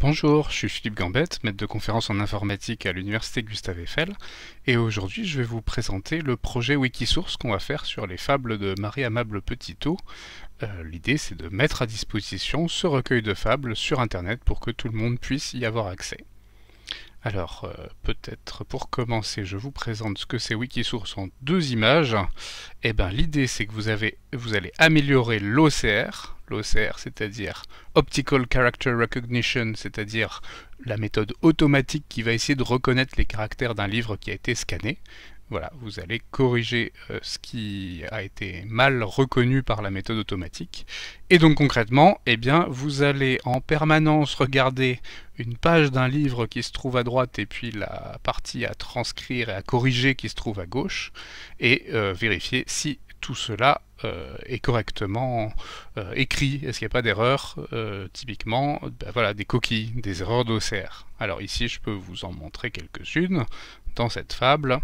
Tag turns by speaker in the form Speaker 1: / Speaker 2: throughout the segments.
Speaker 1: Bonjour, je suis Philippe Gambette, maître de conférence en informatique à l'université Gustave Eiffel, et aujourd'hui je vais vous présenter le projet Wikisource qu'on va faire sur les fables de Marie-Amable Petitot. Euh, l'idée c'est de mettre à disposition ce recueil de fables sur internet pour que tout le monde puisse y avoir accès. Alors, euh, peut-être pour commencer, je vous présente ce que c'est Wikisource en deux images. Eh bien, l'idée, c'est que vous, avez, vous allez améliorer l'OCR, l'OCR, c'est-à-dire Optical Character Recognition, c'est-à-dire la méthode automatique qui va essayer de reconnaître les caractères d'un livre qui a été scanné. Voilà, vous allez corriger euh, ce qui a été mal reconnu par la méthode automatique. Et donc concrètement, eh bien, vous allez en permanence regarder une page d'un livre qui se trouve à droite et puis la partie à transcrire et à corriger qui se trouve à gauche et euh, vérifier si tout cela euh, est correctement écrit. Est-ce qu'il n'y a pas d'erreur Typiquement, ben voilà, des coquilles, des erreurs d'OCR. Alors ici, je peux vous en montrer quelques-unes dans cette fable.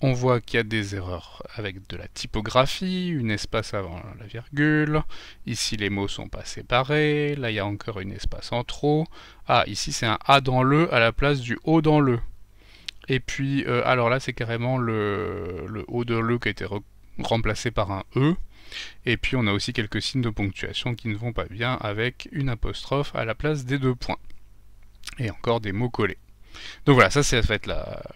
Speaker 1: On voit qu'il y a des erreurs avec de la typographie, une espace avant la virgule, ici les mots sont pas séparés, là il y a encore une espace en trop, ah ici c'est un A dans le à la place du O dans le. Et puis euh, alors là c'est carrément le, O dans le qui a été remplacé par un E, et puis on a aussi quelques signes de ponctuation qui ne vont pas bien avec une apostrophe à la place des deux points, et encore des mots collés. Donc voilà, ça, c'est en fait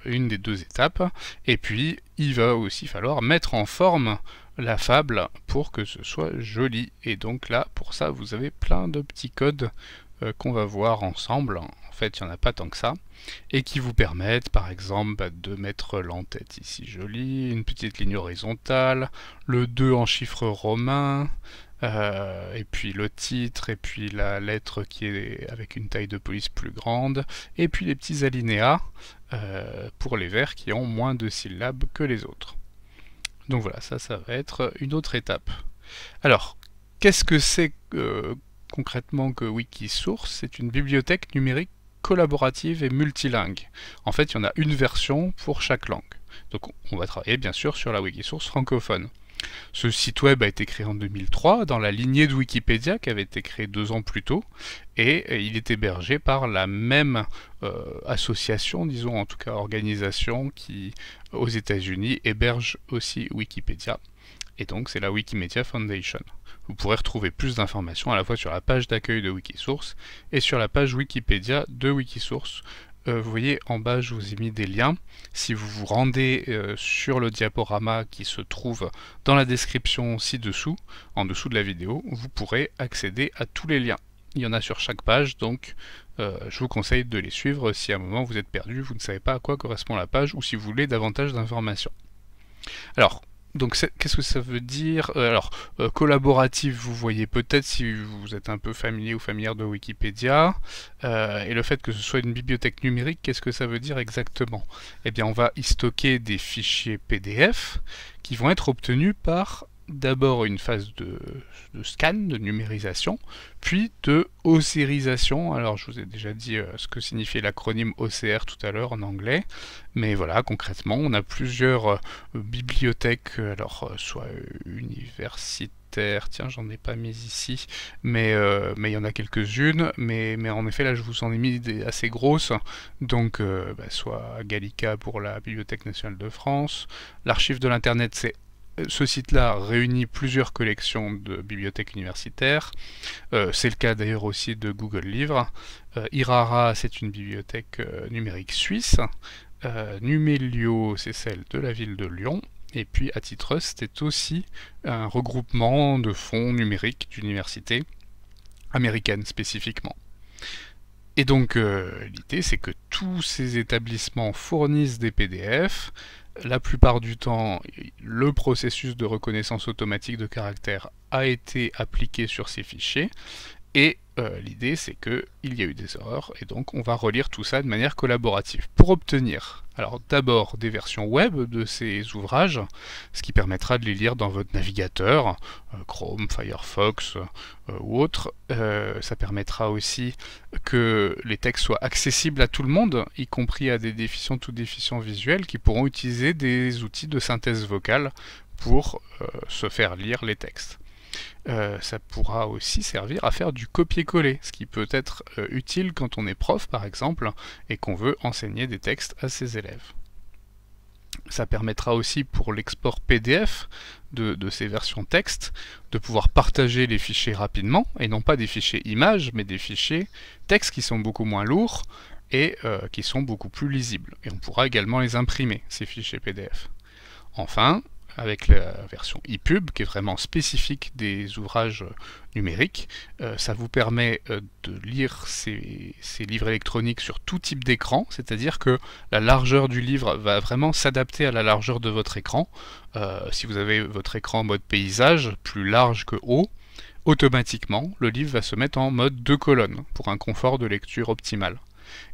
Speaker 1: une des deux étapes. Et puis, il va aussi falloir mettre en forme la fable pour que ce soit joli. Et donc là, pour ça, vous avez plein de petits codes euh, qu'on va voir ensemble. En fait, il n'y en a pas tant que ça. Et qui vous permettent, par exemple, bah, de mettre l'entête ici jolie, une petite ligne horizontale, le 2 en chiffre romain, euh, et puis le titre, et puis la lettre qui est avec une taille de police plus grande, et puis les petits alinéas euh, pour les vers qui ont moins de syllabes que les autres. Donc voilà, ça, ça va être une autre étape. Alors, qu'est-ce que c'est concrètement que Wikisource C'est une bibliothèque numérique collaborative et multilingue. En fait, il y en a une version pour chaque langue. Donc on va travailler bien sûr sur la Wikisource francophone. Ce site web a été créé en 2003 dans la lignée de Wikipédia qui avait été créée deux ans plus tôt et euh, il est hébergé par la même euh, association, disons en tout cas organisation qui aux États-Unis héberge aussi Wikipédia et donc c'est la Wikimedia Foundation. Vous pourrez retrouver plus d'informations à la fois sur la page d'accueil de Wikisource et sur la page Wikipédia de Wikisource euh, vous voyez en bas je vous ai mis des liens. Si vous vous rendez euh, sur le diaporama qui se trouve dans la description ci-dessous, en dessous de la vidéo, vous pourrez accéder à tous les liens. Il y en a sur chaque page, donc euh, je vous conseille de les suivre si à un moment vous êtes perdu, vous ne savez pas à quoi correspond la page ou si vous voulez davantage d'informations. Alors, donc qu'est-ce que ça veut dire euh, Alors, euh, collaborative, vous voyez peut-être si vous êtes un peu familier ou familière de Wikipédia. Euh, et le fait que ce soit une bibliothèque numérique, qu'est-ce que ça veut dire exactement Eh bien, on va y stocker des fichiers PDF qui vont être obtenus par d'abord une phase de, scan, de numérisation, puis de OCRisation. Alors je vous ai déjà dit euh, ce que signifiait l'acronyme OCR tout à l'heure en anglais, mais voilà, concrètement, on a plusieurs euh, bibliothèques, euh, alors soit universitaires, Tiens, j'en ai pas mis ici, mais il y en a quelques-unes. Mais, en effet, là, je vous en ai mis des assez grosses. Donc, bah, soit Gallica pour la Bibliothèque nationale de France. L'archive de l'Internet, c'est ce site-là réunit plusieurs collections de bibliothèques universitaires. Euh, c'est le cas d'ailleurs aussi de Google Livres. Euh, Irara, c'est une bibliothèque euh, numérique suisse. Numélio, c'est celle de la ville de Lyon. Et puis Atitrust, c'est aussi un regroupement de fonds numériques d'universités américaines spécifiquement. Et donc l'idée, c'est que tous ces établissements fournissent des PDF la plupart du temps, le processus de reconnaissance automatique de caractère a été appliqué sur ces fichiers et euh, l'idée, c'est qu'il y a eu des erreurs, et donc on va relire tout ça de manière collaborative. Pour obtenir, alors d'abord des versions web de ces ouvrages, ce qui permettra de les lire dans votre navigateur, euh, Chrome, Firefox euh, ou autre. ça permettra aussi que les textes soient accessibles à tout le monde, y compris à des déficients ou déficients visuels qui pourront utiliser des outils de synthèse vocale pour se faire lire les textes. Euh, ça pourra aussi servir à faire du copier-coller, ce qui peut être euh, utile quand on est prof par exemple et qu'on veut enseigner des textes à ses élèves. Ça permettra aussi pour l'export PDF de, ces versions texte de pouvoir partager les fichiers rapidement, et non pas des fichiers images, mais des fichiers texte qui sont beaucoup moins lourds et euh, qui sont beaucoup plus lisibles. Et on pourra également les imprimer, ces fichiers PDF. Enfin, avec la version ePub, qui est vraiment spécifique des ouvrages euh, numériques. Euh, ça vous permet euh, de lire ces, livres électroniques sur tout type d'écran, c'est-à-dire que la largeur du livre va vraiment s'adapter à la largeur de votre écran. si vous avez votre écran en mode paysage, plus large que haut, automatiquement, le livre va se mettre en mode deux colonnes, pour un confort de lecture optimal.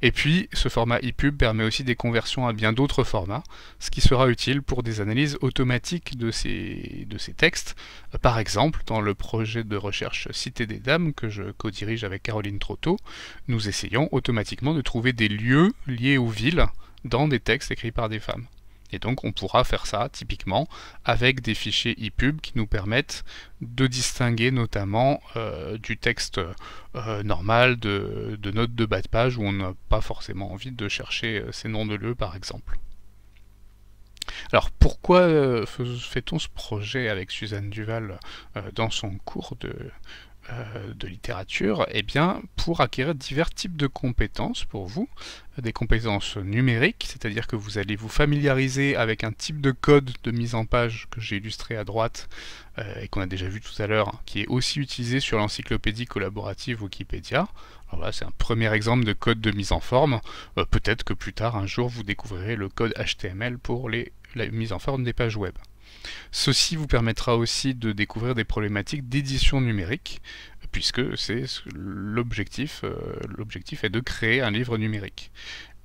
Speaker 1: Et puis, ce format ePub permet aussi des conversions à bien d'autres formats, ce qui sera utile pour des analyses automatiques de ces, textes. Par exemple, dans le projet de recherche Cité des Dames que je co-dirige avec Caroline Trotteau, nous essayons automatiquement de trouver des lieux liés aux villes dans des textes écrits par des femmes. Et donc on pourra faire ça typiquement avec des fichiers EPUB qui nous permettent de distinguer notamment euh, du texte euh, normal de, de, notes de bas de page où on n'a pas forcément envie de chercher euh, ces noms de lieux par exemple. Alors pourquoi fait-on ce projet avec Suzanne Duval dans son cours de, euh, de littérature, et eh bien, pour acquérir divers types de compétences pour vous, des compétences numériques, c'est-à-dire que vous allez vous familiariser avec un type de code de mise en page que j'ai illustré à droite euh, et qu'on a déjà vu tout à l'heure, qui est aussi utilisé sur l'encyclopédie collaborative Wikipédia. Voilà, c'est un premier exemple de code de mise en forme. Euh, peut-être que plus tard, un jour, vous découvrirez le code HTML pour les, la mise en forme des pages web. Ceci vous permettra aussi de découvrir des problématiques d'édition numérique, puisque c'est l'objectif. Euh, l'objectif est de créer un livre numérique.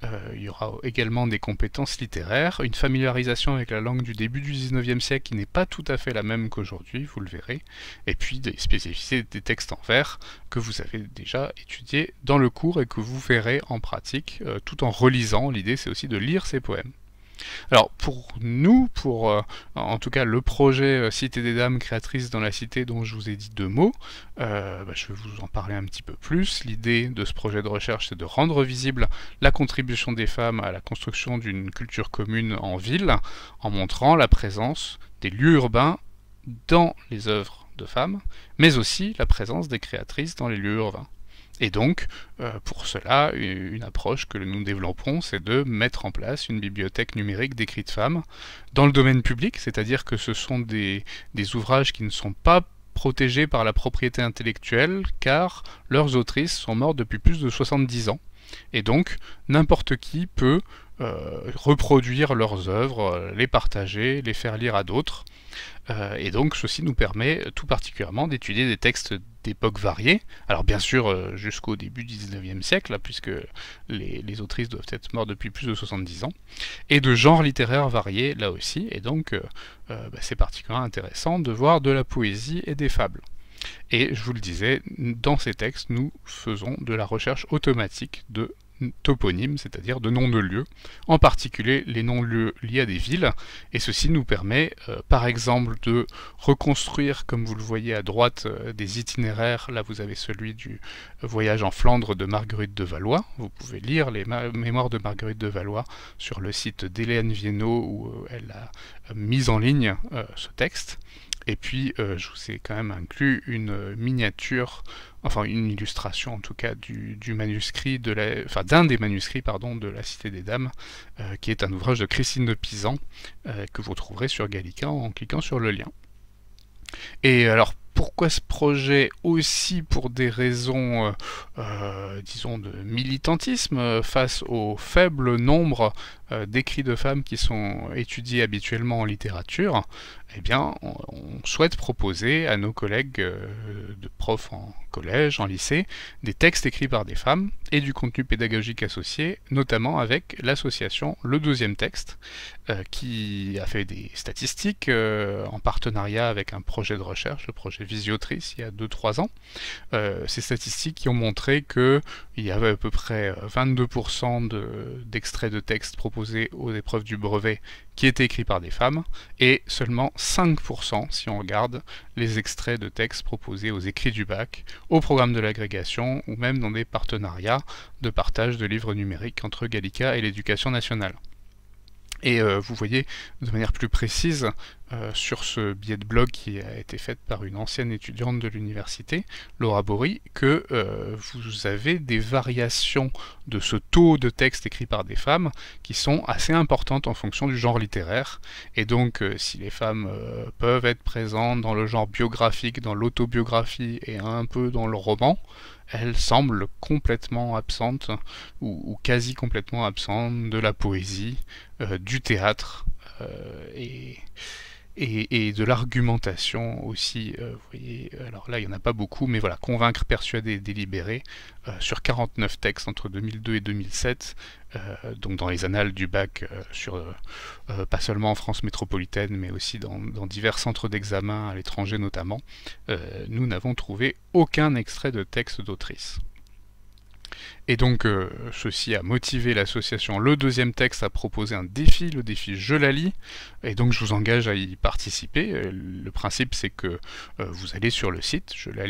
Speaker 1: Euh, il y aura également des compétences littéraires, une familiarisation avec la langue du début du XIXe siècle qui n'est pas tout à fait la même qu'aujourd'hui, vous le verrez, et puis des spécificités des textes en vers que vous avez déjà étudiés dans le cours et que vous verrez en pratique euh, tout en relisant. L'idée c'est aussi de lire ces poèmes. Alors pour nous, pour euh, en tout cas le projet euh, Cité des Dames créatrices dans la cité dont je vous ai dit deux mots, euh, bah, je vais vous en parler un petit peu plus. L'idée de ce projet de recherche c'est de rendre visible la contribution des femmes à la construction d'une culture commune en ville en montrant la présence des lieux urbains dans les œuvres de femmes, mais aussi la présence des créatrices dans les lieux urbains. Et donc, euh, pour cela, une approche que nous développons, c'est de mettre en place une bibliothèque numérique d'écrits de femmes dans le domaine public, c'est-à-dire que ce sont des, des ouvrages qui ne sont pas protégés par la propriété intellectuelle car leurs autrices sont mortes depuis plus de 70 ans. Et donc, n'importe qui peut euh, reproduire leurs œuvres, euh, les partager, les faire lire à d'autres. Euh, et donc ceci nous permet tout particulièrement d'étudier des textes d'époques variées. Alors bien sûr jusqu'au début du 19e siècle, hein, puisque les, autrices doivent être mortes depuis plus de 70 ans, et de genres littéraires variés là aussi, et donc bah, c'est particulièrement intéressant de voir de la poésie et des fables. Et je vous le disais, dans ces textes, nous faisons de la recherche automatique de toponymes, c'est-à-dire de noms de lieux, en particulier les noms de lieux liés à des villes, et ceci nous permet euh, par exemple de reconstruire, comme vous le voyez à droite, euh, des itinéraires, là vous avez celui du voyage en Flandre de Marguerite de Valois, vous pouvez lire les mémoires de Marguerite de Valois sur le site d'Hélène Viennot où euh, elle a mis en ligne ce texte. Et puis, euh, je vous ai quand même inclus une euh, miniature, enfin une illustration en tout cas du, manuscrit, de la, enfin d'un des manuscrits pardon, de la Cité des Dames, euh, qui est un ouvrage de Christine de Pisan que vous trouverez sur Gallica en cliquant sur le lien. Et alors pourquoi ce projet aussi pour des raisons, euh, euh, disons, de militantisme euh, face au faible nombre d'écrits de femmes qui sont étudiés habituellement en littérature, eh bien, on, on souhaite proposer à nos collègues de profs en collège, en lycée, des textes écrits par des femmes et du contenu pédagogique associé, notamment avec l'association Le Deuxième Texte, qui a fait des statistiques en partenariat avec un projet de recherche, le projet Visiotrice il y a 2-3 ans, euh, ces statistiques qui ont montré qu'il y avait à peu près 22% euh, d'extraits de, de textes proposés aux épreuves du brevet qui étaient écrits par des femmes, et seulement 5% si on regarde les extraits de textes proposés aux écrits du bac, au programme de l'agrégation, ou même dans des partenariats de partage de livres numériques entre Gallica et l'éducation nationale. Et euh, vous voyez de manière plus précise euh, sur ce billet de blog qui a été fait par une ancienne étudiante de l'université, Laura Bory, que euh, vous avez des variations de ce taux de texte écrit par des femmes qui sont assez importantes en fonction du genre littéraire. Et donc si les femmes peuvent être présentes dans le genre biographique, dans l'autobiographie et un peu dans le roman, elle semble complètement absente, ou, quasi complètement absente, de la poésie, euh, du théâtre, euh, et, et, de l'argumentation aussi. Euh, vous voyez, alors là, il n'y en a pas beaucoup, mais voilà, convaincre, persuader, délibérer, euh, sur 49 textes entre 2002 et 2007, euh, donc dans les annales du bac, pas seulement en France métropolitaine, mais aussi dans divers centres d'examen à l'étranger notamment, nous n'avons trouvé aucun extrait de texte d'autrice. Et donc, euh, ceci a motivé l'association Le Deuxième Texte à proposer un défi, le défi Je la lis, et donc je vous engage à y participer. Euh, le principe, c'est que euh, vous allez sur le site je la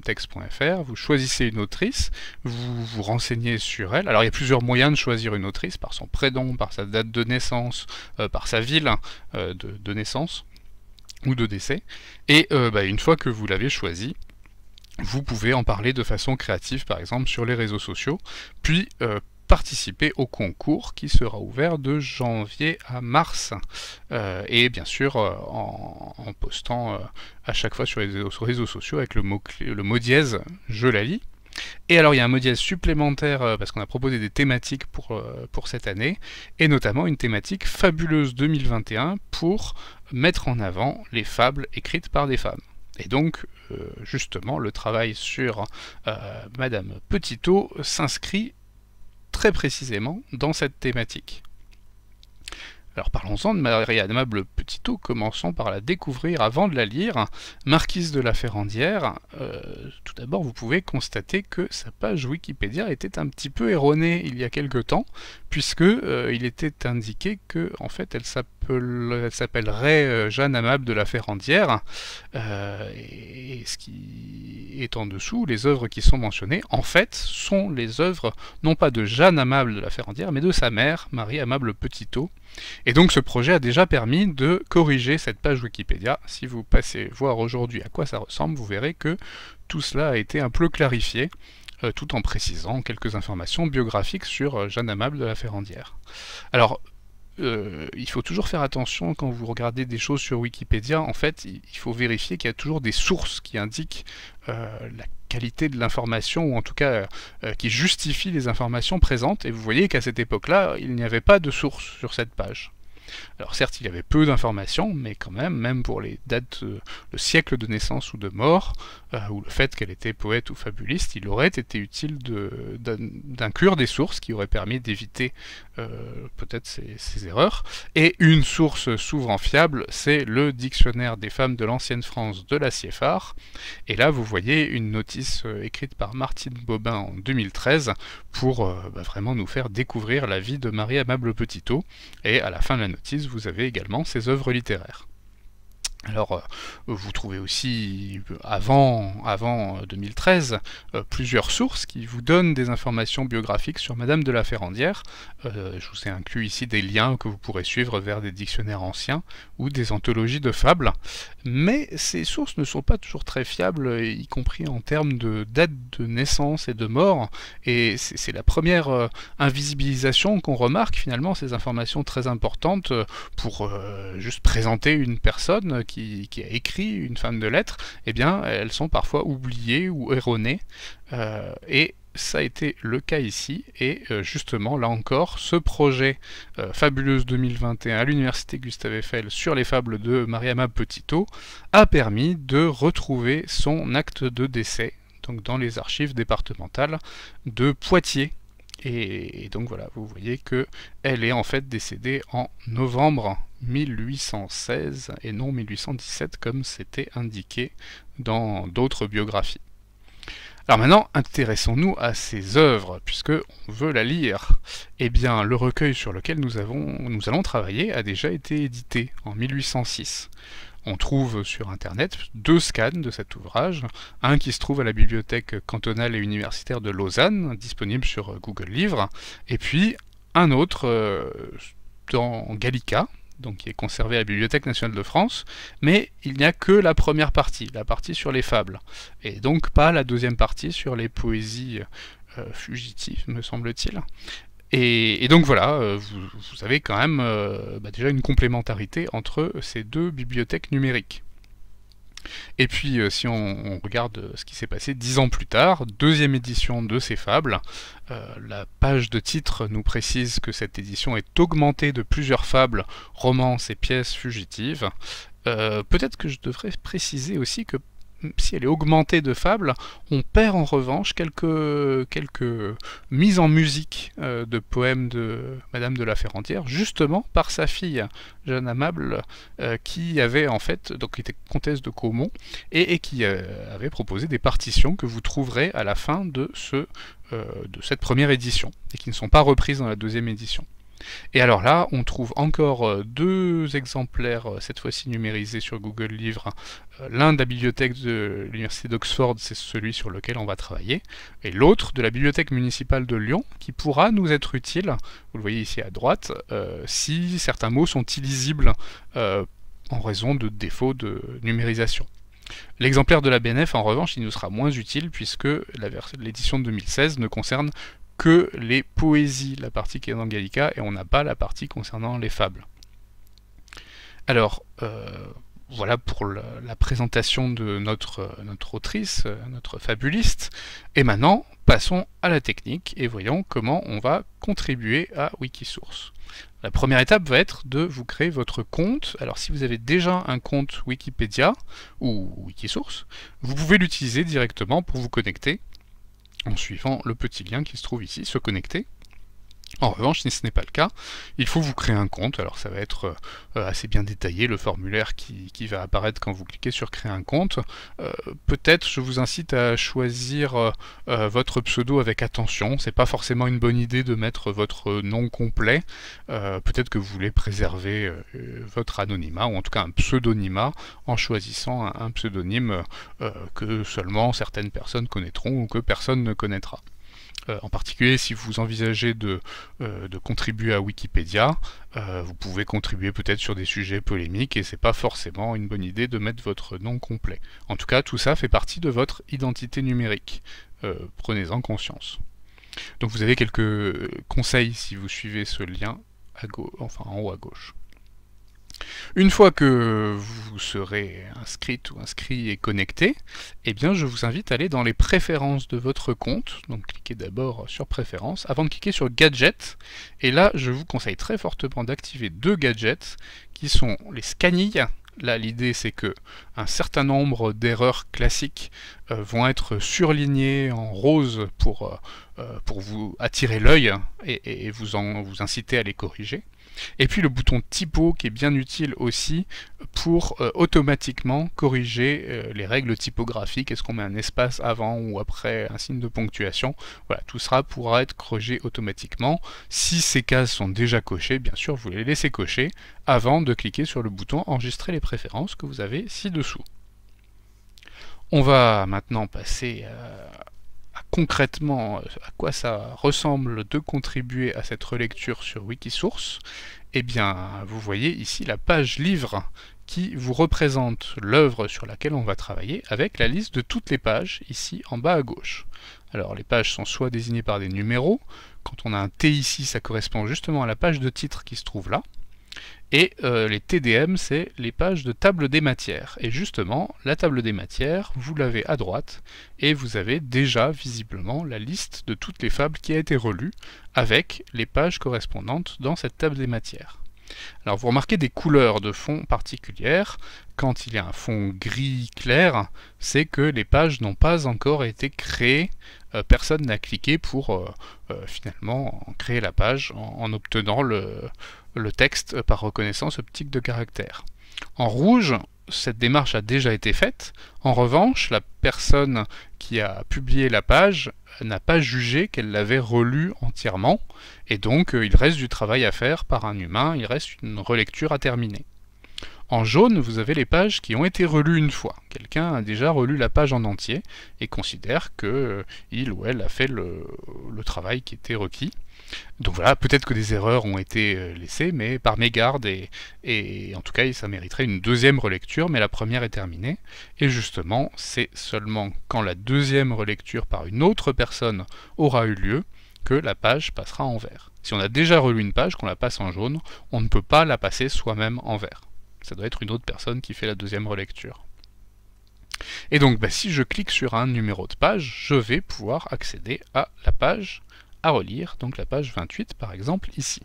Speaker 1: textefr vous choisissez une autrice, vous vous renseignez sur elle. Alors, il y a plusieurs moyens de choisir une autrice, par son prénom, par sa date de naissance, par sa ville hein, de, naissance ou de décès. Et bah, une fois que vous l'avez choisie, vous pouvez en parler de façon créative, par exemple, sur les réseaux sociaux, puis euh, participer au concours qui sera ouvert de janvier à mars. Euh, et bien sûr, euh, en, postant à chaque fois sur les réseaux, sociaux avec le mot, le mot dièse, je la lis. Et alors il y a un mot dièse supplémentaire parce qu'on a proposé des thématiques pour, pour, cette année, et notamment une thématique fabuleuse 2021 pour mettre en avant les fables écrites par des femmes. Et donc euh, justement le travail sur euh, Madame Petitot s'inscrit très précisément dans cette thématique. Alors parlons-en de marie admable Petitot, commençons par la découvrir avant de la lire. Marquise de la Ferrandière, euh, tout d'abord vous pouvez constater que sa page Wikipédia était un petit peu erronée il y a quelque temps puisque euh, il était indiqué que en fait elle s'appellerait euh, Jeanne Amable de la Ferrandière, euh, et, et, ce qui est en dessous, les œuvres qui sont mentionnées, en fait, sont les œuvres non pas de Jeanne Amable de la Ferrandière, mais de sa mère, Marie Amable Petitot. Et donc ce projet a déjà permis de corriger cette page Wikipédia. Si vous passez voir aujourd'hui à quoi ça ressemble, vous verrez que tout cela a été un peu clarifié. Euh, tout en précisant quelques informations biographiques sur euh, Jeanne Amable de la Ferrandière. Alors, euh, il faut toujours faire attention quand vous regardez des choses sur Wikipédia. En fait, il faut vérifier qu'il y a toujours des sources qui indiquent la qualité de l'information, ou en tout cas qui justifient les informations présentes. Et vous voyez qu'à cette époque-là, il n'y avait pas de source sur cette page. Alors certes, il y avait peu d'informations, mais quand même, même pour les dates, le siècle de naissance ou de mort, euh, ou le fait qu'elle était poète ou fabuliste, il aurait été utile d'inclure des sources qui auraient permis d'éviter euh, peut-être ces, erreurs. Et une source souvent fiable, c'est le dictionnaire des femmes de l'ancienne France de la CFR. Et là, vous voyez une notice euh, écrite par Martine Bobin en 2013 pour bah, vraiment nous faire découvrir la vie de Marie-Amable Petitot. Et à la fin de la notice, vous avez également ses œuvres littéraires. Alors, euh, vous trouvez aussi, avant, avant 2013, euh, euh, plusieurs sources qui vous donnent des informations biographiques sur Madame de la Ferrandière. je vous ai inclus ici des liens que vous pourrez suivre vers des dictionnaires anciens ou des anthologies de fables. Mais ces sources ne sont pas toujours très fiables, y compris en termes de date de naissance et de mort. Et c'est la première invisibilisation qu'on remarque, finalement, ces informations très importantes pour juste présenter une personne qui, a écrit une femme de lettres, eh bien, elles sont parfois oubliées ou erronées. Euh, et ça a été le cas ici. Et euh, justement, là encore, ce projet euh, Fabuleuse 2021 à l'Université Gustave Eiffel sur les fables de Mariama Petitot a permis de retrouver son acte de décès, donc dans les archives départementales de Poitiers et, donc voilà, vous voyez que elle est en fait décédée en novembre 1816 et non 1817 comme c'était indiqué dans d'autres biographies. Alors maintenant, intéressons-nous à ses œuvres, puisque on veut la lire. Eh bien, le recueil sur lequel nous, avons, nous allons travailler a déjà été édité en 1806 on trouve sur Internet deux scans de cet ouvrage, un qui se trouve à la bibliothèque cantonale et universitaire de Lausanne, disponible sur euh, Google Livres, et puis un autre euh, dans Gallica, donc qui est conservé à la Bibliothèque nationale de France, mais il n'y a que la première partie, la partie sur les fables, et donc pas la deuxième partie sur les poésies euh, fugitives, me semble-t-il. Et, donc voilà, euh, vous, avez quand même euh, bah, déjà une complémentarité entre ces deux bibliothèques numériques. Et puis euh, si on, regarde ce qui s'est passé dix ans plus tard, deuxième édition de ces fables, la page de titre nous précise que cette édition est augmentée de plusieurs fables, romances et pièces fugitives. Peut-être que je devrais préciser aussi que si elle est augmentée de fables, on perd en revanche quelques, quelques mises en musique euh, de poèmes de Madame de la Ferrandière, justement par sa fille, Jeanne Amable, euh, qui avait en fait, donc était comtesse de Caumont, et, qui euh, avait proposé des partitions que vous trouverez à la fin de, ce, de cette première édition, et qui ne sont pas reprises dans la deuxième édition. Et alors là, on trouve encore euh, deux exemplaires, euh, cette fois-ci numérisés sur Google Livres. Euh, l'un de la bibliothèque de l'Université d'Oxford, c'est celui sur lequel on va travailler, et l'autre de la bibliothèque municipale de Lyon, qui pourra nous être utile, vous le voyez ici à droite, si certains mots sont illisibles en raison de défauts de numérisation. L'exemplaire de la BNF, en revanche, il nous sera moins utile puisque l'édition de 2016 ne concerne que les poésies, la partie qui est dans Gallica, et on n'a pas la partie concernant les fables. Alors, euh, voilà pour la présentation de notre, euh, notre autrice, euh, notre fabuliste. Et maintenant, passons à la technique et voyons comment on va contribuer à Wikisource. La première étape va être de vous créer votre compte. Alors si vous avez déjà un compte Wikipédia ou Wikisource, vous pouvez l'utiliser directement pour vous connecter en suivant le petit lien qui se trouve ici, se connecter. En revanche, si ce n'est pas le cas, il faut vous créer un compte. Alors ça va être euh, assez bien détaillé, le formulaire qui, va apparaître quand vous cliquez sur créer un compte. Euh, peut-être je vous incite à choisir euh, votre pseudo avec attention. C'est pas forcément une bonne idée de mettre votre nom complet. Peut-être que vous voulez préserver votre anonymat, ou en tout cas un pseudonymat, en choisissant un pseudonyme que seulement certaines personnes connaîtront ou que personne ne connaîtra. Euh, en particulier, si vous envisagez de, euh, contribuer à Wikipédia, euh, vous pouvez contribuer peut-être sur des sujets polémiques et c'est pas forcément une bonne idée de mettre votre nom complet. En tout cas, tout ça fait partie de votre identité numérique. Prenez-en conscience. Donc vous avez quelques conseils si vous suivez ce lien en haut à gauche. Une fois que vous serez inscrit ou inscrit et connecté, eh bien je vous invite à aller dans les préférences de votre compte. Donc cliquez d'abord sur préférences avant de cliquer sur gadgets. Et là, je vous conseille très fortement d'activer deux gadgets qui sont les scanilles Là, l'idée, c'est que un certain nombre d'erreurs classiques euh, vont être surlignées en rose pour, euh, euh, pour vous attirer l'œil et, et, vous, en, vous inciter à les corriger. Et puis le bouton typo qui est bien utile aussi pour euh, automatiquement corriger euh, les règles typographiques. Est-ce qu'on met un espace avant ou après un signe de ponctuation Voilà, tout sera pourra être corrigé automatiquement. Si ces cases sont déjà cochées, bien sûr, vous les laissez cocher avant de cliquer sur le bouton enregistrer les préférences que vous avez ci-dessous. On va maintenant passer à euh, concrètement euh, à quoi ça ressemble de contribuer à cette relecture sur Wikisource, eh bien vous voyez ici la page livre qui vous représente l'œuvre sur laquelle on va travailler avec la liste de toutes les pages ici en bas à gauche. Alors les pages sont soit désignées par des numéros, quand on a un T ici ça correspond justement à la page de titre qui se trouve là, et euh, les TDM, c'est les pages de table des matières. Et justement, la table des matières, vous l'avez à droite, et vous avez déjà visiblement la liste de toutes les fables qui a été relue, avec les pages correspondantes dans cette table des matières. Alors vous remarquez des couleurs de fond particulières. Quand il y a un fond gris clair, c'est que les pages n'ont pas encore été créées. Euh, personne n'a cliqué pour euh, finalement créer la page en obtenant le, le texte par reconnaissance optique de caractère. En rouge, cette démarche a déjà été faite. En revanche, la personne qui a publié la page n'a pas jugé qu'elle l'avait relue entièrement, et donc euh, il reste du travail à faire par un humain, il reste une relecture à terminer. En jaune, vous avez les pages qui ont été relues une fois. Quelqu'un a déjà relu la page en entier et considère qu'il euh, ou elle a fait le travail qui était requis. Donc voilà, peut-être que des erreurs ont été euh, laissées, mais par mégarde, et, et en tout cas ça mériterait une deuxième relecture, mais la première est terminée. Et justement, c'est seulement quand la deuxième relecture par une autre personne aura eu lieu que la page passera en vert. Si on a déjà relu une page, qu'on la passe en jaune, on ne peut pas la passer soi-même en vert. Ça doit être une autre personne qui fait la deuxième relecture. Et donc bah, si je clique sur un numéro de page, je vais pouvoir accéder à la page à relire, donc la page 28 par exemple ici.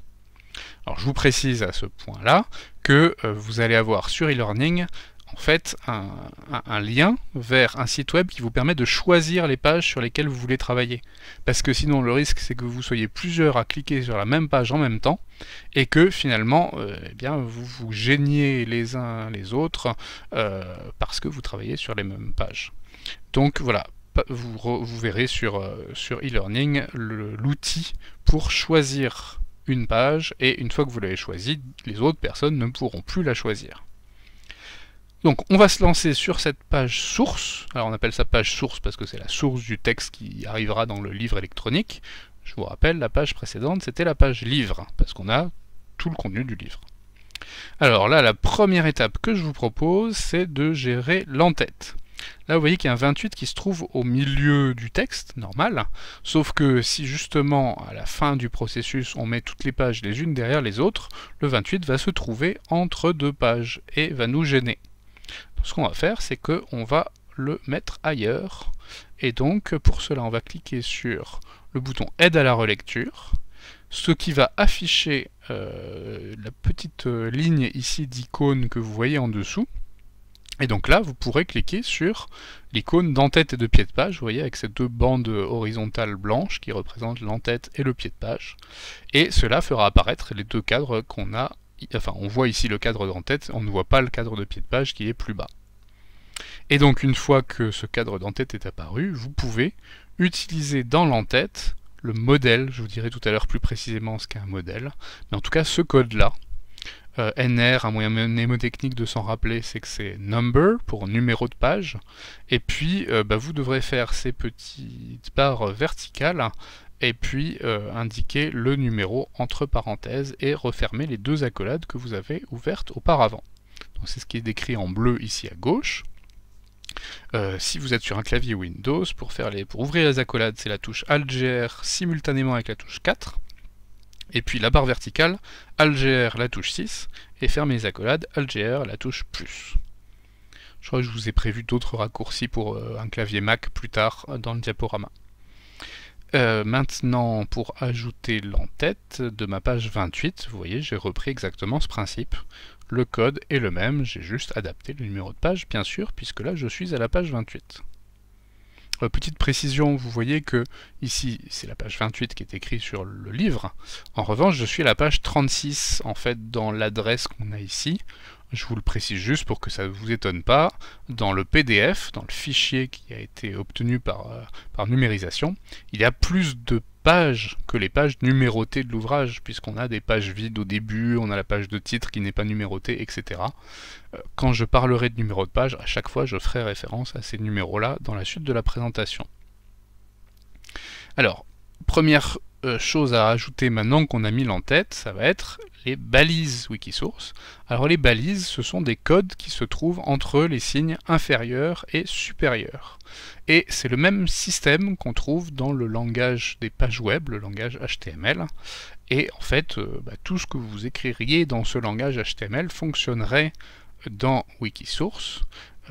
Speaker 1: Alors je vous précise à ce point-là que euh, vous allez avoir sur e-learning en fait un, lien vers un site web qui vous permet de choisir les pages sur lesquelles vous voulez travailler. Parce que sinon le risque c'est que vous soyez plusieurs à cliquer sur la même page en même temps et que finalement euh, eh bien, vous vous gêniez les uns les autres euh, parce que vous travaillez sur les mêmes pages. Donc voilà, vous, verrez sur, euh, sur e-learning l'outil pour choisir une page et une fois que vous l'avez choisie, les autres personnes ne pourront plus la choisir. Donc on va se lancer sur cette page source. Alors on appelle ça page source parce que c'est la source du texte qui arrivera dans le livre électronique. Je vous rappelle, la page précédente, c'était la page livre, parce qu'on a tout le contenu du livre. Alors là, la première étape que je vous propose, c'est de gérer l'entête. Là, vous voyez qu'il y a un 28 qui se trouve au milieu du texte, normal. Sauf que si justement, à la fin du processus, on met toutes les pages les unes derrière les autres, le 28 va se trouver entre deux pages et va nous gêner. Ce qu'on va faire, c'est qu'on va le mettre ailleurs. Et donc, pour cela, on va cliquer sur le bouton « Aide à la relecture », ce qui va afficher euh, la petite euh, ligne ici d'icône que vous voyez en dessous. Et donc là, vous pourrez cliquer sur l'icône d'entête et de pied de page, vous voyez, avec ces deux bandes horizontales blanches qui représentent l'entête et le pied de page. Et cela fera apparaître les deux cadres qu'on a, enfin on voit ici le cadre d'entête, on ne voit pas le cadre de pied de page qui est plus bas. Et donc une fois que ce cadre d'entête est apparu, vous pouvez utiliser dans l'entête le modèle, je vous dirai tout à l'heure plus précisément ce qu'est un modèle, mais en tout cas ce code-là, euh, NR, un moyen mnémotechnique de s'en rappeler, c'est que c'est number pour numéro de page. Et puis, euh, bah, vous devrez faire ces petites barres verticales et puis euh, indiquer le numéro entre parenthèses et refermer les deux accolades que vous avez ouvertes auparavant. c'est ce qui est décrit en bleu ici à gauche. si vous êtes sur un clavier Windows, pour, faire les, pour ouvrir les accolades, c'est la touche Alt simultanément avec la touche 4. Et puis la barre verticale, ALGR, la touche 6, et fermer les accolades, ALGR, la touche plus. Je crois que je vous ai prévu d'autres raccourcis pour euh, un clavier Mac plus tard euh, dans le diaporama. Euh, maintenant, pour ajouter l'entête de ma page 28, vous voyez, j'ai repris exactement ce principe. Le code est le même, j'ai juste adapté le numéro de page, bien sûr, puisque là, je suis à la page 28. Euh, petite précision, vous voyez que ici c'est la page 28 qui est écrite sur le livre. En revanche, je suis à la page 36 en fait dans l'adresse qu'on a ici. Je vous le précise juste pour que ça ne vous étonne pas. Dans le PDF, dans le fichier qui a été obtenu par, euh, par numérisation, il y a plus de pages que les pages numérotées de l'ouvrage, puisqu'on a des pages vides au début, on a la page de titre qui n'est pas numérotée, etc. Euh, quand je parlerai de numéro de page, à chaque fois je ferai référence à ces numéros-là dans la suite de la présentation. Alors, première euh, chose à ajouter maintenant qu'on a mis en tête, ça va être les balises Wikisource. Alors les balises, ce sont des codes qui se trouvent entre les signes inférieurs et supérieurs. Et c'est le même système qu'on trouve dans le langage des pages web, le langage HTML. Et en fait, euh, bah, tout ce que vous écririez dans ce langage HTML fonctionnerait dans Wikisource,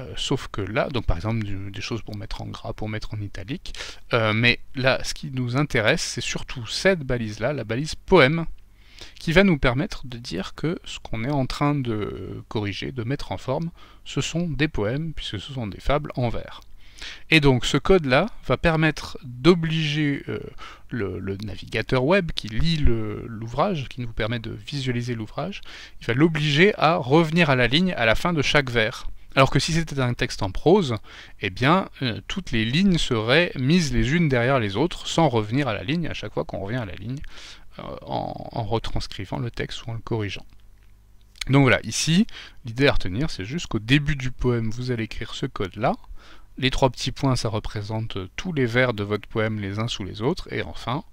Speaker 1: euh, sauf que là, donc par exemple des choses pour mettre en gras, pour mettre en italique, euh, mais là ce qui nous intéresse c'est surtout cette balise là, la balise poème, qui va nous permettre de dire que ce qu'on est en train de corriger, de mettre en forme, ce sont des poèmes, puisque ce sont des fables en vers. Et donc ce code-là va permettre d'obliger euh, le, le, navigateur web qui lit l'ouvrage, qui nous permet de visualiser l'ouvrage, il va l'obliger à revenir à la ligne à la fin de chaque vers. Alors que si c'était un texte en prose, eh bien, euh, toutes les lignes seraient mises les unes derrière les autres, sans revenir à la ligne à chaque fois qu'on revient à la ligne, euh, en, en retranscrivant le texte ou en le corrigeant. Donc voilà, ici, l'idée à retenir, c'est juste qu'au début du poème, vous allez écrire ce code-là. Les trois petits points, ça représente euh, tous les vers de votre poème les uns sous les autres. Et enfin,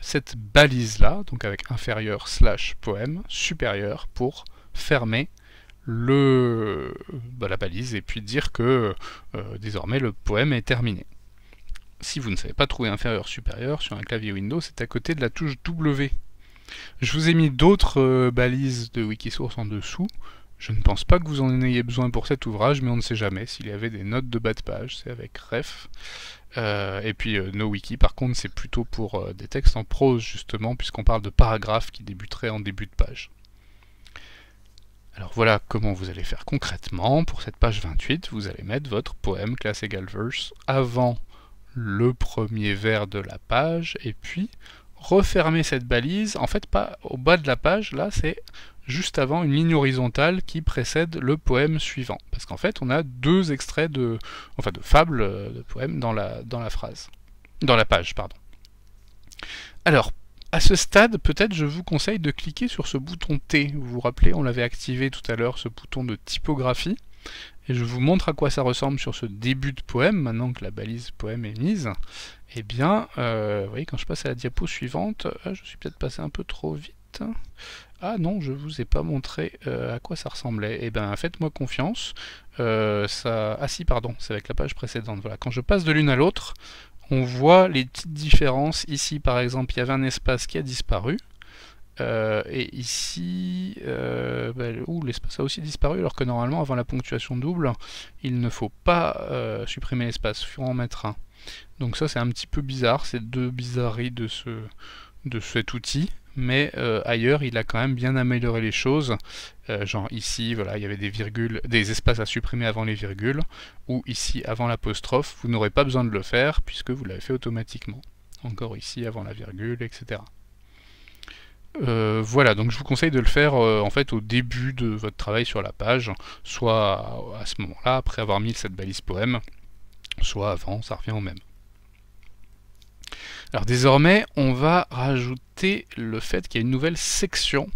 Speaker 1: cette balise-là, donc avec inférieur slash poème, supérieur, pour fermer le, bah, la balise et puis dire que euh, désormais le poème est terminé. Si vous ne savez pas trouver inférieur supérieur sur un clavier Windows, c'est à côté de la touche W. Je vous ai mis d'autres euh, balises de Wikisource en dessous. Je ne pense pas que vous en ayez besoin pour cet ouvrage, mais on ne sait jamais. S'il y avait des notes de bas de page, c'est avec ref. Euh, et puis no wiki par contre, c'est plutôt pour des textes en prose, justement, puisqu'on parle de paragraphes qui débuteraient en début de page. Alors voilà comment vous allez faire concrètement. Pour cette page 28, vous allez mettre votre poème classe égale verse avant le premier vers de la page et puis refermer cette balise, en fait pas au bas de la page, là c'est juste avant une ligne horizontale qui précède le poème suivant. Parce qu'en fait on a deux extraits de, enfin de fables, euh, de poèmes dans la, dans la phrase, dans la page, pardon. Alors à ce stade, peut-être je vous conseille de cliquer sur ce bouton T. Vous vous rappelez, on l'avait activé tout à l'heure, ce bouton de typographie. Et je vous montre à quoi ça ressemble sur ce début de poème, maintenant que la balise poème est mise. Eh bien, euh, vous voyez, quand je passe à la diapo suivante, euh, je suis peut-être passé un peu trop vite. Ah non, je ne vous ai pas montré euh, à quoi ça ressemblait. Eh bien, faites-moi confiance. ça... Ah si, pardon, c'est avec la page précédente. Voilà. Quand je passe de l'une à l'autre, on voit les petites différences. Ici, par exemple, il y avait un espace qui a disparu. Euh, et ici, euh, ben, l'espace a aussi disparu, alors que normalement, avant la ponctuation double, il ne faut pas euh, supprimer l'espace, il faut en mettre un. Donc ça, c'est un petit peu bizarre, ces deux bizarreries de, ce, de cet outil mais euh, ailleurs il a quand même bien amélioré les choses. Euh, genre ici, voilà, il y avait des virgules, des espaces à supprimer avant les virgules, ou ici avant l'apostrophe, vous n'aurez pas besoin de le faire puisque vous l'avez fait automatiquement. Encore ici avant la virgule, etc. Euh, voilà, donc je vous conseille de le faire en fait au début de votre travail sur la page, soit à ce moment-là, après avoir mis cette balise poème, soit avant, ça revient au même. Alors désormais, on va rajouter le fait qu'il y a une nouvelle section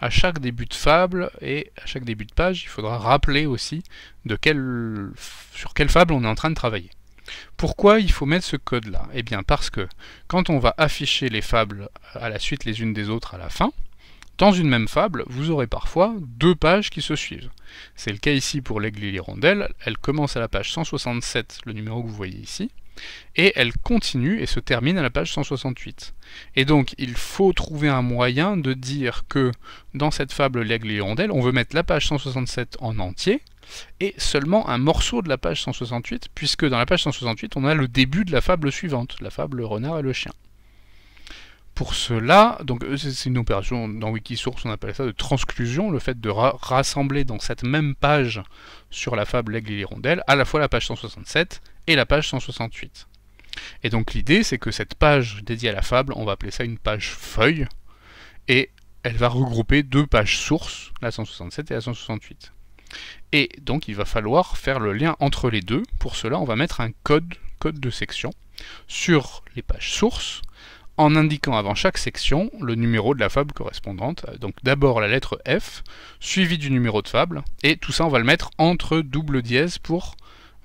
Speaker 1: à chaque début de fable et à chaque début de page, il faudra rappeler aussi sur quelle fable on est en train de travailler. Pourquoi il faut mettre ce code-là Eh bien parce que quand on va afficher les fables à la suite les unes des autres à la fin, dans une même fable, vous aurez parfois deux pages qui se suivent. C'est le cas ici pour l'aigle et l'hirondelle, elle commence à la page 167, le numéro que vous voyez ici, et elle continue et se termine à la page 168. Et donc il faut trouver un moyen de dire que dans cette fable L'aigle et l'hirondelle, on veut mettre la page 167 en entier et seulement un morceau de la page 168, puisque dans la page 168 on a le début de la fable suivante, la fable renard et le chien. Pour cela, donc euh, c'est une opération dans Wikisource, on appelle ça de transclusion, le fait de rassembler dans cette même page sur la fable L'aigle et l'hirondelle, à la fois la page 167 et la page 168. Et donc l'idée, c'est que cette page dédiée à la fable, on va appeler ça une page feuille, et elle va regrouper deux pages sources, la 167 et la 168. Et donc il va falloir faire le lien entre les deux. Pour cela, on va mettre un code, code de section, sur les pages sources, en indiquant avant chaque section le numéro de la fable correspondante. Donc d'abord la lettre F, suivie du numéro de fable, et tout ça on va le mettre entre double dièse pour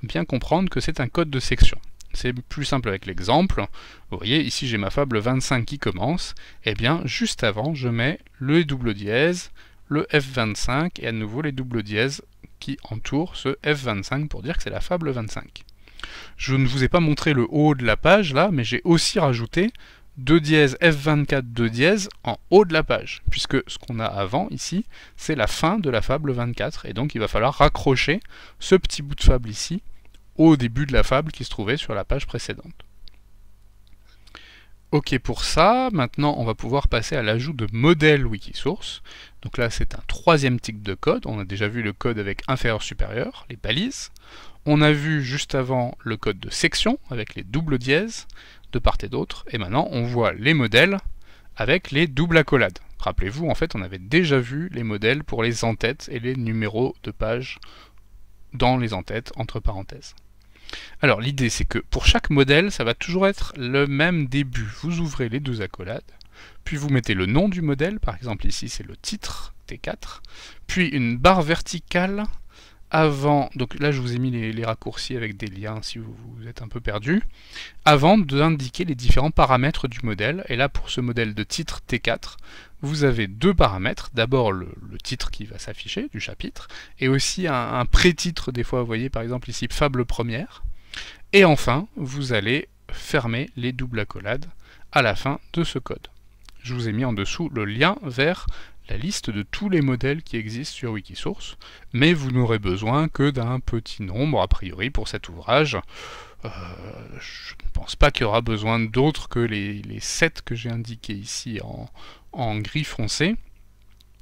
Speaker 1: bien comprendre que c'est un code de section. C'est plus simple avec l'exemple. Vous voyez, ici j'ai ma fable 25 qui commence. Eh bien, juste avant, je mets le double dièse, le F25 et à nouveau les doubles dièse qui entourent ce F25 pour dire que c'est la fable 25. Je ne vous ai pas montré le haut de la page là, mais j'ai aussi rajouté 2 dièse F24 2 dièse en haut de la page, puisque ce qu'on a avant ici, c'est la fin de la fable 24, et donc il va falloir raccrocher ce petit bout de fable ici au début de la fable qui se trouvait sur la page précédente. Ok pour ça, maintenant on va pouvoir passer à l'ajout de modèle Wikisource. Donc là c'est un troisième type de code, on a déjà vu le code avec inférieur supérieur, les balises. On a vu juste avant le code de section avec les doubles dièses de part et d'autre. Et maintenant, on voit les modèles avec les doubles accolades. Rappelez-vous, en fait, on avait déjà vu les modèles pour les entêtes et les numéros de page dans les entêtes, entre parenthèses. Alors, l'idée, c'est que pour chaque modèle, ça va toujours être le même début. Vous ouvrez les deux accolades, puis vous mettez le nom du modèle, par exemple ici, c'est le titre, T4, puis une barre verticale avant, donc là je vous ai mis les, raccourcis avec des liens si vous, êtes un peu perdu, avant d'indiquer les différents paramètres du modèle. Et là pour ce modèle de titre T4, vous avez deux paramètres. D'abord le, titre qui va s'afficher du chapitre, et aussi un pré-titre des fois, vous voyez par exemple ici Fable première. Et enfin, vous allez fermer les doubles accolades à la fin de ce code. Je vous ai mis en dessous le lien vers la liste de tous les modèles qui existent sur Wikisource, mais vous n'aurez besoin que d'un petit nombre, a priori, pour cet ouvrage. Euh, je ne pense pas qu'il y aura besoin d'autres que les, 7 que j'ai indiqués ici en, en gris foncé.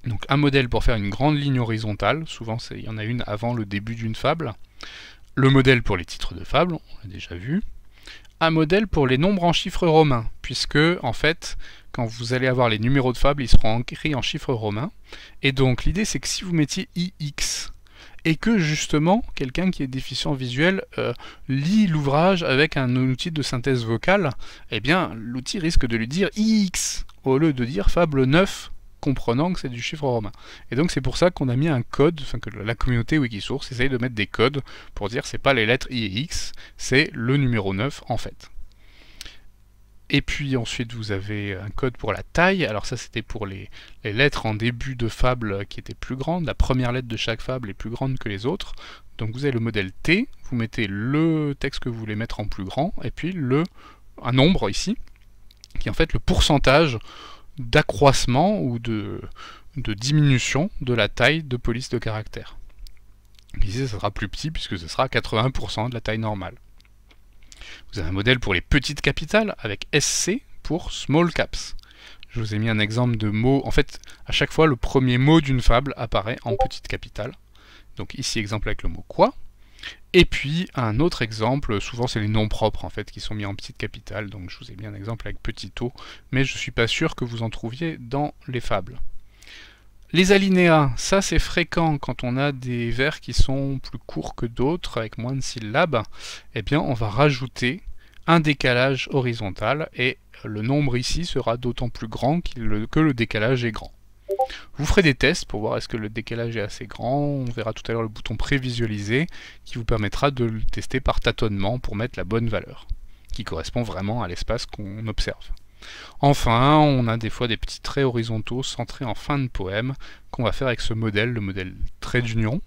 Speaker 1: Donc un modèle pour faire une grande ligne horizontale, souvent il y en a une avant le début d'une fable. Le modèle pour les titres de fable, on l'a déjà vu. Un modèle pour les nombres en chiffres romains, puisque en fait quand vous allez avoir les numéros de Fable, ils seront écrits en chiffres romains. Et donc l'idée c'est que si vous mettiez IX et que justement quelqu'un qui est déficient visuel euh, lit l'ouvrage avec un outil de synthèse vocale, eh bien l'outil risque de lui dire IX au lieu de dire fable 9 comprenant que c'est du chiffre romain. Et donc c'est pour ça qu'on a mis un code, enfin que la communauté Wikisource essaye de mettre des codes pour dire c'est pas les lettres I et X, c'est le numéro 9 en fait. Et puis ensuite vous avez un code pour la taille, alors ça c'était pour les, lettres en début de fable qui étaient plus grandes, la première lettre de chaque fable est plus grande que les autres, donc vous avez le modèle T, vous mettez le texte que vous voulez mettre en plus grand, et puis le, un nombre ici, qui est en fait le pourcentage d'accroissement ou de, diminution de la taille de police de caractère. Ici, ça sera plus petit puisque ce sera 80% de la taille normale. Vous avez un modèle pour les petites capitales avec SC pour small caps. Je vous ai mis un exemple de mot. En fait, à chaque fois, le premier mot d'une fable apparaît en petite capitale. Donc ici, exemple avec le mot quoi. Et puis, un autre exemple, souvent c'est les noms propres en fait qui sont mis en petite capitale. Donc je vous ai mis un exemple avec petit o, mais je ne suis pas sûr que vous en trouviez dans les fables. Les alinéas, ça c'est fréquent quand on a des vers qui sont plus courts que d'autres, avec moins de syllabes, eh bien on va rajouter un décalage horizontal et le nombre ici sera d'autant plus grand que le décalage est grand. Vous ferez des tests pour voir est-ce que le décalage est assez grand, on verra tout à l'heure le bouton prévisualiser qui vous permettra de le tester par tâtonnement pour mettre la bonne valeur, qui correspond vraiment à l'espace qu'on observe. Enfin, on a des fois des petits traits horizontaux centrés en fin de poème qu'on va faire avec ce modèle, le modèle trait d'union,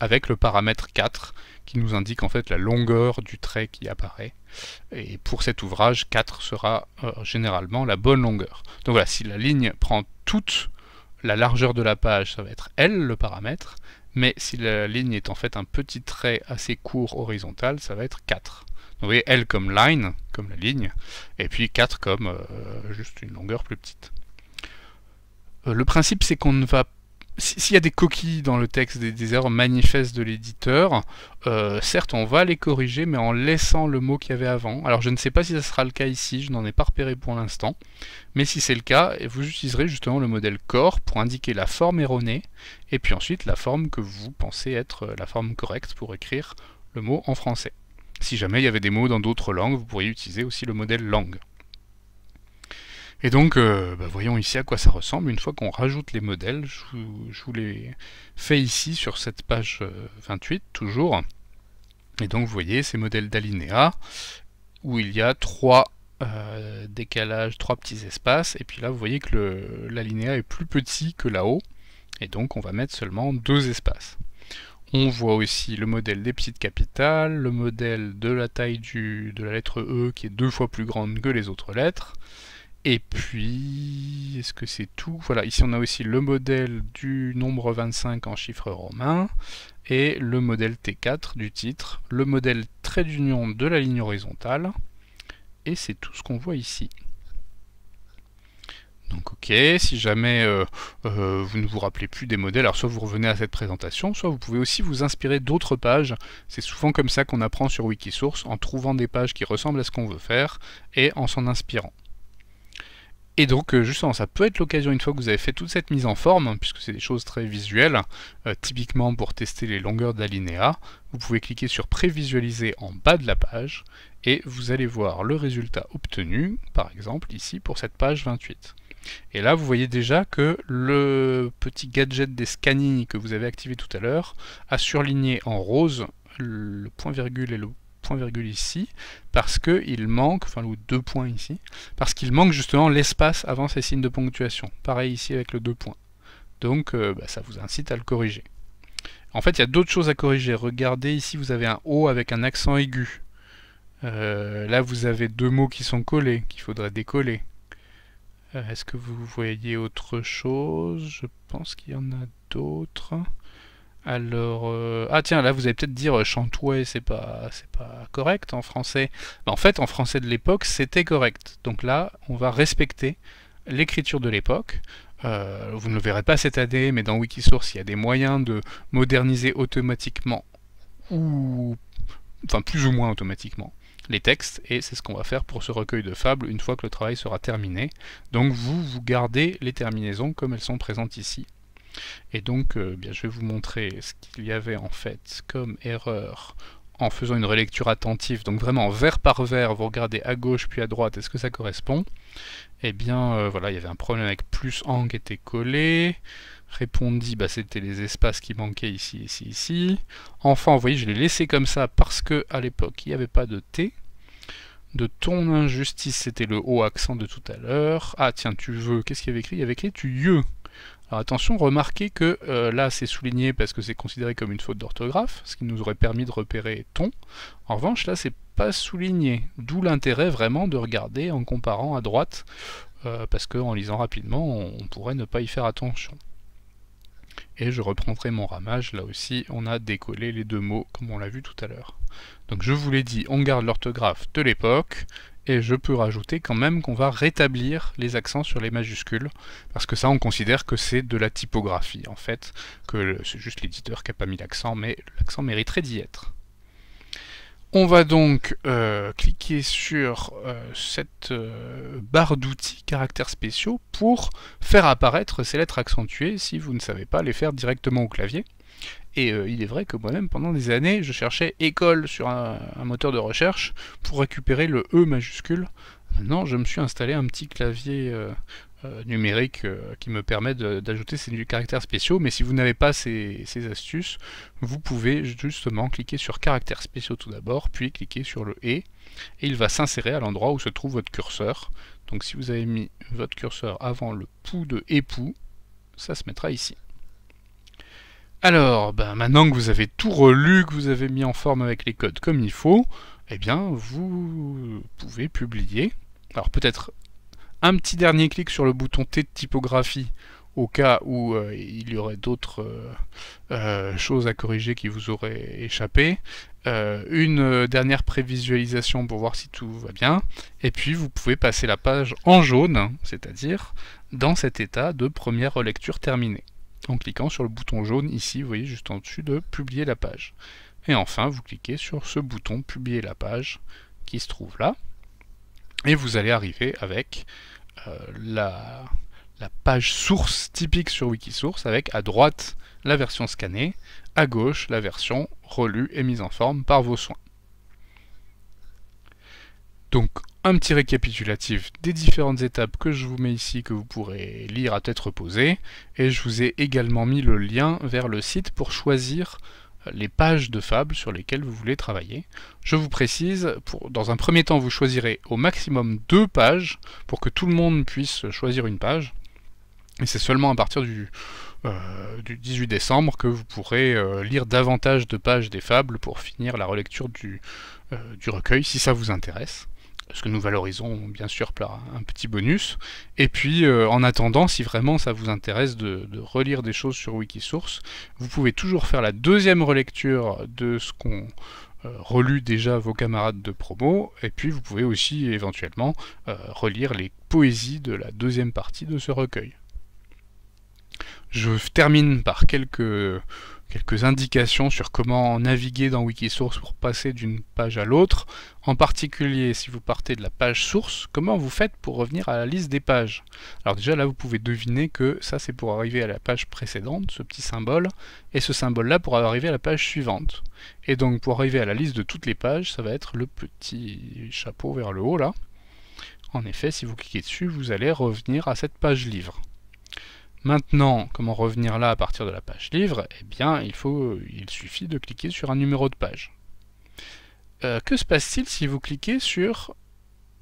Speaker 1: avec le paramètre 4 qui nous indique en fait la longueur du trait qui apparaît. Et pour cet ouvrage, 4 sera euh, généralement la bonne longueur. Donc voilà, si la ligne prend toute la largeur de la page, ça va être L le paramètre, mais si la ligne est en fait un petit trait assez court horizontal, ça va être 4 vous voyez L comme line, comme la ligne, et puis 4 comme euh, juste une longueur plus petite. Euh, le principe c'est qu'on ne va s'il y a des coquilles dans le texte, des, erreurs manifestes de l'éditeur, euh, certes on va les corriger, mais en laissant le mot qu'il y avait avant. Alors je ne sais pas si ce sera le cas ici, je n'en ai pas repéré pour l'instant, mais si c'est le cas, vous utiliserez justement le modèle corps pour indiquer la forme erronée, et puis ensuite la forme que vous pensez être la forme correcte pour écrire le mot en français. Si jamais il y avait des mots dans d'autres langues, vous pourriez utiliser aussi le modèle langue. Et donc, euh, bah, voyons ici à quoi ça ressemble. Une fois qu'on rajoute les modèles, je, vous les fais ici sur cette page 28, euh, toujours. Et donc, vous voyez ces modèles d'alinéa, où il y a trois euh, décalages, trois petits espaces. Et puis là, vous voyez que l'alinéa est plus petit que là-haut. Et donc, on va mettre seulement deux espaces. On voit aussi le modèle des petites capitales, le modèle de la taille du, de la lettre E qui est deux fois plus grande que les autres lettres. Et puis, est-ce que c'est tout Voilà, ici on a aussi le modèle du nombre 25 en chiffres romains et le modèle T4 du titre, le modèle trait d'union de la ligne horizontale. Et c'est tout ce qu'on voit ici. Donc ok, si jamais euh, euh, vous ne vous rappelez plus des modèles, alors soit vous revenez à cette présentation, soit vous pouvez aussi vous inspirer d'autres pages. C'est souvent comme ça qu'on apprend sur Wikisource, en trouvant des pages qui ressemblent à ce qu'on veut faire et en s'en inspirant. Et donc euh, justement, ça peut être l'occasion une fois que vous avez fait toute cette mise en forme, hein, puisque c'est des choses très visuelles, typiquement pour tester les longueurs d'alinéa, vous pouvez cliquer sur prévisualiser en bas de la page, et vous allez voir le résultat obtenu, par exemple ici pour cette page 28. Et là, vous voyez déjà que le petit gadget des scanning que vous avez activé tout à l'heure a surligné en rose le point-virgule et le point-virgule ici, parce qu'il manque, enfin le deux points ici, parce qu'il manque justement l'espace avant ces signes de ponctuation. Pareil ici avec le deux points. Donc euh, bah, ça vous incite à le corriger. En fait, il y a d'autres choses à corriger. Regardez ici, vous avez un O avec un accent aigu. Euh, là, vous avez deux mots qui sont collés, qu'il faudrait décoller. Euh, est-ce que vous voyez autre chose Je pense qu'il y en a d'autres. Alors, euh, ah tiens, là vous allez peut-être dire euh, Chantoué, c'est pas, c'est pas correct en français. Ben, en fait, en français de l'époque, c'était correct. Donc là, on va respecter l'écriture de l'époque. vous ne le verrez pas cette année, mais dans Wikisource, il y a des moyens de moderniser automatiquement ou, enfin plus ou moins automatiquement, les textes, et c'est ce qu'on va faire pour ce recueil de fables une fois que le travail sera terminé. Donc vous, vous gardez les terminaisons comme elles sont présentes ici. Et donc, euh, bien, je vais vous montrer ce qu'il y avait en fait comme erreur en faisant une relecture attentive, donc vraiment vers par vers, vous regardez à gauche puis à droite, est-ce que ça correspond et eh bien, euh, voilà, il y avait un problème avec plus en qui était collé, Répondit, bah, c'était les espaces qui manquaient ici, ici, ici. Enfin, vous voyez, je l'ai laissé comme ça parce que à l'époque, il n'y avait pas de T. De ton injustice, c'était le haut accent de tout à l'heure. Ah tiens, tu veux, qu'est-ce qu'il y avait écrit Il y avait écrit tu yeux. Alors attention, remarquez que euh, là c'est souligné parce que c'est considéré comme une faute d'orthographe, ce qui nous aurait permis de repérer ton. En revanche, là c'est pas souligné, d'où l'intérêt vraiment de regarder en comparant à droite, euh, parce qu'en lisant rapidement, on pourrait ne pas y faire attention et je reprendrai mon ramage. Là aussi, on a décollé les deux mots comme on l'a vu tout à l'heure. Donc je vous l'ai dit, on garde l'orthographe de l'époque et je peux rajouter quand même qu'on va rétablir les accents sur les majuscules, parce que ça on considère que c'est de la typographie en fait, que c'est juste l'éditeur qui n'a pas mis l'accent, mais l'accent mériterait d'y être. On va donc euh, cliquer sur euh, cette euh, barre d'outils caractères spéciaux pour faire apparaître ces lettres accentuées si vous ne savez pas les faire directement au clavier. Et il est vrai que moi-même, pendant des années, je cherchais école sur un, moteur de recherche pour récupérer le E majuscule. Maintenant, je me suis installé un petit clavier euh, numérique euh, qui me permet d'ajouter ces caractères spéciaux. Mais si vous n'avez pas ces, astuces, vous pouvez justement cliquer sur caractères spéciaux tout d'abord, puis cliquer sur le et, et il va s'insérer à l'endroit où se trouve votre curseur. Donc si vous avez mis votre curseur avant le pou de époux, ça se mettra ici. Alors, ben maintenant que vous avez tout relu, que vous avez mis en forme avec les codes comme il faut, eh bien, vous pouvez publier. Alors peut-être un petit dernier clic sur le bouton T de typographie au cas où euh, il y aurait d'autres euh, euh, choses à corriger qui vous auraient échappé. une dernière prévisualisation pour voir si tout va bien. Et puis vous pouvez passer la page en jaune, c'est-à-dire dans cet état de première lecture terminée. En cliquant sur le bouton jaune ici, vous voyez juste en dessus de publier la page. Et enfin, vous cliquez sur ce bouton publier la page qui se trouve là. Et vous allez arriver avec euh, la, page source typique sur Wikisource avec à droite la version scannée, à gauche la version relue et mise en forme par vos soins. Donc un petit récapitulatif des différentes étapes que je vous mets ici que vous pourrez lire à tête reposée et je vous ai également mis le lien vers le site pour choisir les pages de fables sur lesquelles vous voulez travailler. Je vous précise, pour, dans un premier temps, vous choisirez au maximum deux pages pour que tout le monde puisse choisir une page. Et c'est seulement à partir du, 18 euh, décembre que vous pourrez euh, lire davantage de pages des fables pour finir la relecture du euh, recueil si ça vous intéresse ce que nous valorisons bien sûr par un petit bonus. Et puis euh, en attendant, si vraiment ça vous intéresse de, relire des choses sur Wikisource, vous pouvez toujours faire la deuxième relecture de ce qu'on euh, relu déjà vos camarades de promo, et puis vous pouvez aussi éventuellement euh, relire les poésies de la deuxième partie de ce recueil. Je termine par quelques quelques indications sur comment naviguer dans Wikisource pour passer d'une page à l'autre. En particulier, si vous partez de la page source, comment vous faites pour revenir à la liste des pages Alors déjà là, vous pouvez deviner que ça c'est pour arriver à la page précédente, ce petit symbole, et ce symbole-là pour arriver à la page suivante. Et donc pour arriver à la liste de toutes les pages, ça va être le petit chapeau vers le haut là. En effet, si vous cliquez dessus, vous allez revenir à cette page livre. Maintenant, comment revenir là à partir de la page livre Eh bien, il, faut, il suffit de cliquer sur un numéro de page. Euh, que se passe-t-il si vous cliquez sur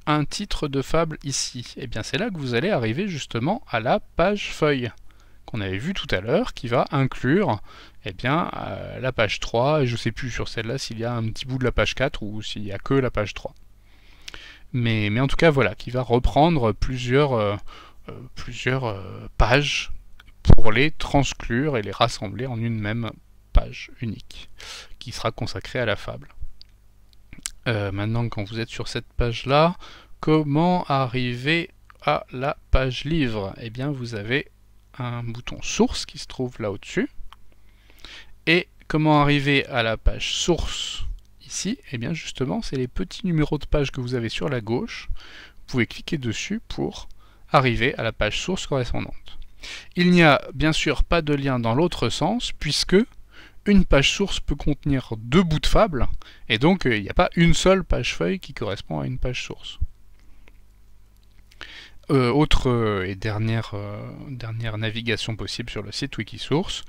Speaker 1: un titre de fable ici Eh bien, c'est là que vous allez arriver justement à la page feuille qu'on avait vu tout à l'heure, qui va inclure eh bien, euh, la page 3, et je ne sais plus sur celle-là s'il y a un petit bout de la page 4 ou s'il n'y a que la page 3. Mais, en tout cas, voilà, qui va reprendre plusieurs... Euh, euh, plusieurs euh, pages pour les transclure et les rassembler en une même page unique qui sera consacrée à la fable. Euh, maintenant, quand vous êtes sur cette page-là, comment arriver à la page livre Eh bien, vous avez un bouton source qui se trouve là au-dessus. Et comment arriver à la page source ici Eh bien, justement, c'est les petits numéros de page que vous avez sur la gauche. Vous pouvez cliquer dessus pour arriver à la page source correspondante. Il n'y a bien sûr pas de lien dans l'autre sens, puisque une page source peut contenir deux bouts de fable, et donc euh, il n'y a pas une seule page feuille qui correspond à une page source. Euh, autre euh, et dernière, dernière, navigation possible sur le site Wikisource,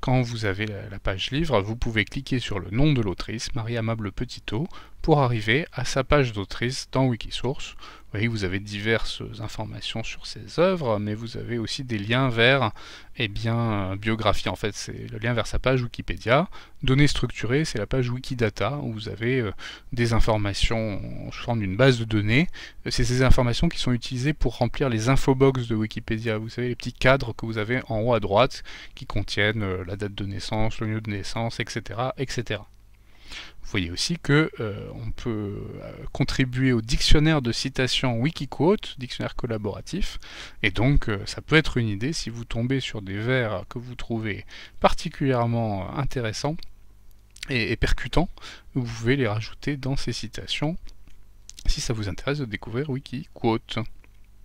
Speaker 1: quand vous avez la page livre, vous pouvez cliquer sur le nom de l'autrice, Marie-Amable Petitot, pour arriver à sa page d'autrice dans Wikisource. Vous vous avez diverses informations sur ses œuvres, mais vous avez aussi des liens vers eh bien, euh, biographie. En fait, c'est le lien vers sa page Wikipédia. Données structurées, c'est la page Wikidata, où vous avez euh, des informations sous forme d'une base de données. Euh, c'est ces informations qui sont utilisées pour remplir les infobox de Wikipédia. Vous savez, les petits cadres que vous avez en haut à droite, qui contiennent la date de naissance, le lieu de naissance, etc. etc. Vous voyez aussi que euh, on peut euh, contribuer au dictionnaire de citations Wikiquote, dictionnaire collaboratif, et donc euh, ça peut être une idée si vous tombez sur des vers que vous trouvez particulièrement intéressants et, et percutants, vous pouvez les rajouter dans ces citations si ça vous intéresse de découvrir Wikiquote.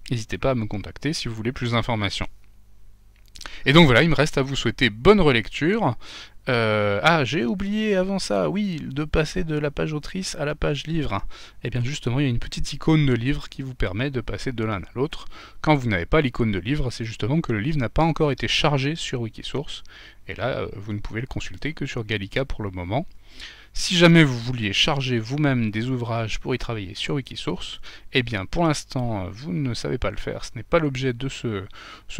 Speaker 1: N'hésitez pas à me contacter si vous voulez plus d'informations. Et donc voilà, il me reste à vous souhaiter bonne relecture euh, ah, j'ai oublié avant ça, oui, de passer de la page autrice à la page livre. Et eh bien justement, il y a une petite icône de livre qui vous permet de passer de l'un à l'autre. Quand vous n'avez pas l'icône de livre, c'est justement que le livre n'a pas encore été chargé sur Wikisource. Et là, euh, vous ne pouvez le consulter que sur Gallica pour le moment. Si jamais vous vouliez charger vous-même des ouvrages pour y travailler sur Wikisource, eh bien pour l'instant vous ne savez pas le faire, ce n'est pas l'objet de ce,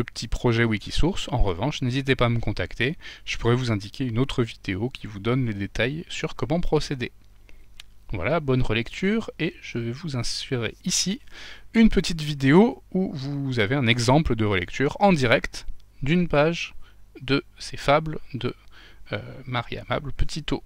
Speaker 1: petit projet Wikisource. En revanche, n'hésitez pas à me contacter, je pourrais vous indiquer une autre vidéo qui vous donne les détails sur comment procéder. Voilà, bonne relecture, et je vais vous insérer ici une petite vidéo où vous avez un exemple de relecture en direct d'une page de ces fables de euh, Marie Amable Petitot.